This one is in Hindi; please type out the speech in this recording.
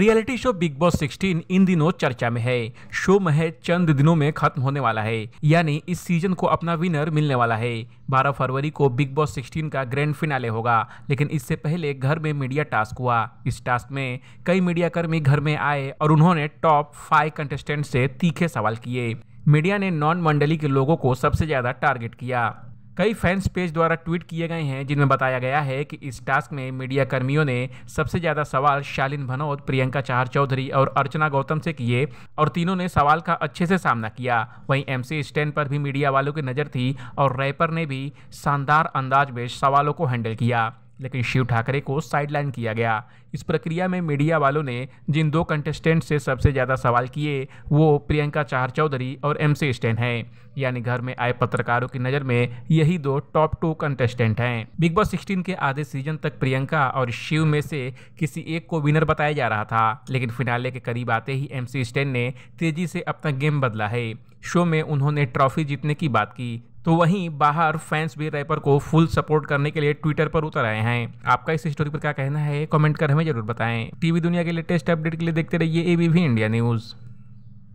रियलिटी शो बिग बॉस 16 इन दिनों चर्चा में है शो महज चंद दिनों में खत्म होने वाला है यानी इस सीजन को अपना विनर मिलने वाला है 12 फरवरी को बिग बॉस 16 का ग्रैंड फिनाले होगा लेकिन इससे पहले घर में मीडिया टास्क हुआ इस टास्क में कई मीडियाकर्मी घर में आए और उन्होंने टॉप फाइव कंटेस्टेंट से तीखे सवाल किए मीडिया ने नॉन मंडली के लोगों को सबसे ज्यादा टारगेट किया कई फैंस पेज द्वारा ट्वीट किए गए हैं जिनमें बताया गया है कि इस टास्क में मीडिया कर्मियों ने सबसे ज़्यादा सवाल शालिन भनौत प्रियंका चाहर चौधरी और अर्चना गौतम से किए और तीनों ने सवाल का अच्छे से सामना किया वहीं एम स्टैंड पर भी मीडिया वालों की नज़र थी और रैपर ने भी शानदार अंदाज में सवालों को हैंडल किया लेकिन शिव ठाकरे को साइडलाइन किया गया इस प्रक्रिया में मीडिया वालों ने जिन दो कंटेस्टेंट से सबसे ज़्यादा सवाल किए वो प्रियंका चार चौधरी और एम सी स्टैन हैं यानी घर में आए पत्रकारों की नज़र में यही दो टॉप टू कंटेस्टेंट हैं बिग बॉस 16 के आधे सीजन तक प्रियंका और शिव में से किसी एक को विनर बताया जा रहा था लेकिन फिनाले के करीब आते ही एम सी स्टैन ने तेजी से अपना गेम बदला है शो में उन्होंने ट्रॉफी जीतने की बात की तो वहीं बाहर फैंस भी रैपर को फुल सपोर्ट करने के लिए ट्विटर पर उतर आए हैं आपका इस स्टोरी पर क्या कहना है कमेंट कर हमें जरूर बताएं टीवी दुनिया के लेटेस्ट अपडेट के लिए देखते रहिए एबीवी इंडिया न्यूज़